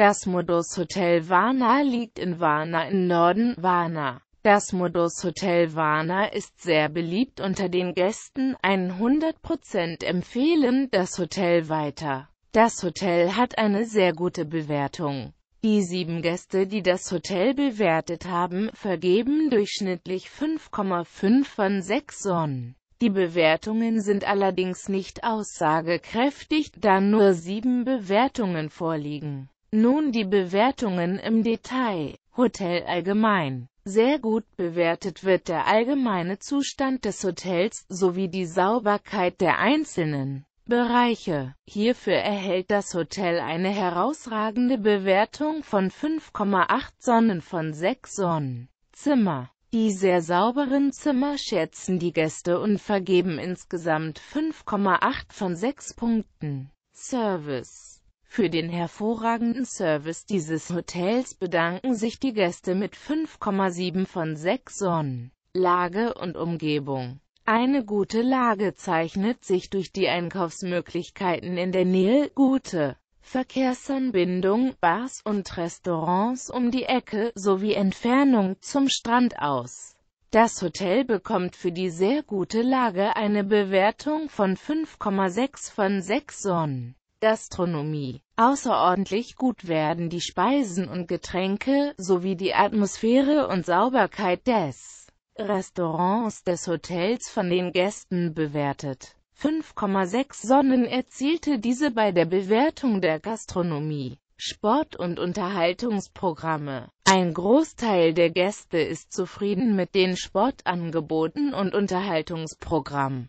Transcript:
Das Modus Hotel Varna liegt in Varna im Norden Varna. Das Modus Hotel Varna ist sehr beliebt unter den Gästen, 100% empfehlen das Hotel weiter. Das Hotel hat eine sehr gute Bewertung. Die sieben Gäste, die das Hotel bewertet haben, vergeben durchschnittlich 5,5 von 6 Sonnen. Die Bewertungen sind allerdings nicht aussagekräftig, da nur sieben Bewertungen vorliegen. Nun die Bewertungen im Detail. Hotel allgemein. Sehr gut bewertet wird der allgemeine Zustand des Hotels sowie die Sauberkeit der einzelnen Bereiche. Hierfür erhält das Hotel eine herausragende Bewertung von 5,8 Sonnen von 6 Sonnen. Zimmer. Die sehr sauberen Zimmer schätzen die Gäste und vergeben insgesamt 5,8 von 6 Punkten. Service für den hervorragenden Service dieses Hotels bedanken sich die Gäste mit 5,7 von 6 Sonnen. Lage und Umgebung Eine gute Lage zeichnet sich durch die Einkaufsmöglichkeiten in der Nähe, gute Verkehrsanbindung, Bars und Restaurants um die Ecke sowie Entfernung zum Strand aus. Das Hotel bekommt für die sehr gute Lage eine Bewertung von 5,6 von 6 Sonnen. Gastronomie. Außerordentlich gut werden die Speisen und Getränke, sowie die Atmosphäre und Sauberkeit des Restaurants des Hotels von den Gästen bewertet. 5,6 Sonnen erzielte diese bei der Bewertung der Gastronomie. Sport- und Unterhaltungsprogramme. Ein Großteil der Gäste ist zufrieden mit den Sportangeboten und Unterhaltungsprogrammen.